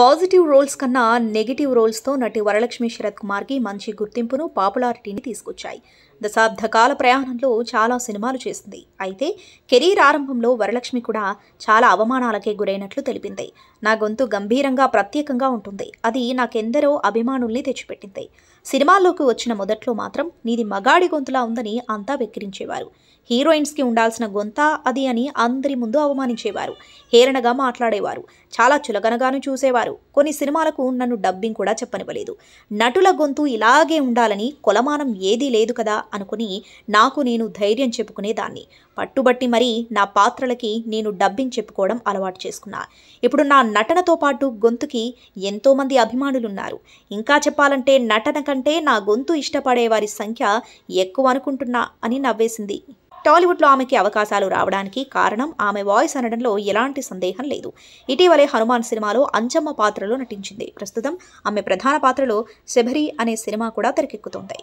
positive roles కన్నా negative రోల్స్తో నటి వరలక్ష్మి శరత్ కుమార్కి మంచి గుర్తింపును పాపులారిటీని తీసుకొచ్చాయి దశాబ్ద కాల ప్రయాణంలో చాలా సినిమాలు చేసింది అయితే కెరీర్ ఆరంభంలో వరలక్ష్మి కూడా చాలా అవమానాలకే గురైనట్లు తెలిపింది నా గొంతు గంభీరంగా ప్రత్యేకంగా ఉంటుంది అది నాకెందరో అభిమానుల్ని తెచ్చిపెట్టింది సినిమాల్లోకి వచ్చిన మొదట్లో మాత్రం నీది మగాడి గొంతులా ఉందని అంతా వెక్కిరించేవారు హీరోయిన్స్కి ఉండాల్సిన గొంత అది అని అందరి ముందు అవమానించేవారు హేరణగా మాట్లాడేవారు చాలా చులకనగాను చూసేవారు చెప్పారు కొన్ని సినిమాలకు నన్ను డబ్బింగ్ కూడా చెప్పనివ్వలేదు నటుల గొంతు ఇలాగే ఉండాలని కొలమానం ఏదీ లేదు కదా అనుకుని నాకు నేను ధైర్యం చెప్పుకునేదాన్ని పట్టుబట్టి మరీ నా పాత్రలకి నేను డబ్బింగ్ చెప్పుకోవడం అలవాటు చేసుకున్నా ఇప్పుడు నా నటనతో పాటు గొంతుకి ఎంతోమంది అభిమానులున్నారు ఇంకా చెప్పాలంటే నటన కంటే నా గొంతు ఇష్టపడే వారి సంఖ్య ఎక్కువ అనుకుంటున్నా అని నవ్వేసింది టాలీవుడ్లో ఆమెకి అవకాశాలు రావడానికి కారణం ఆమె వాయిస్ అనడంలో ఎలాంటి సందేహం లేదు ఇటీవలే హనుమాన్ సినిమాలో అంచమ్మ పాత్రలో నటించింది ప్రస్తుతం ఆమె ప్రధాన పాత్రలో శబరి అనే సినిమా కూడా తెరకెక్కుతోంది